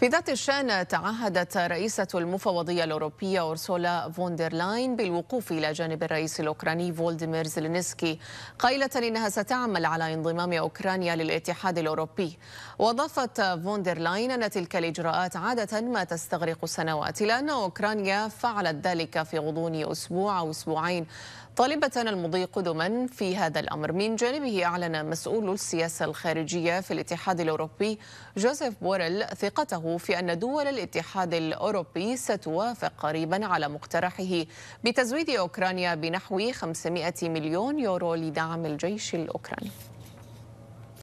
في ذات الشان تعهدت رئيسة المفوضية الأوروبية أورسولا فوندرلاين بالوقوف إلى جانب الرئيس الأوكراني فولديمير زلينسكي قائلة إنها ستعمل على انضمام أوكرانيا للاتحاد الأوروبي وأضافت فوندرلاين أن تلك الإجراءات عادة ما تستغرق سنوات لأن أن أوكرانيا فعلت ذلك في غضون أسبوع أو أسبوعين طالبة المضي قدما في هذا الأمر من جانبه أعلن مسؤول السياسة الخارجية في الاتحاد الأوروبي جوزيف بوريل ثقته في أن دول الاتحاد الأوروبي ستوافق قريبا على مقترحه بتزويد أوكرانيا بنحو 500 مليون يورو لدعم الجيش الأوكراني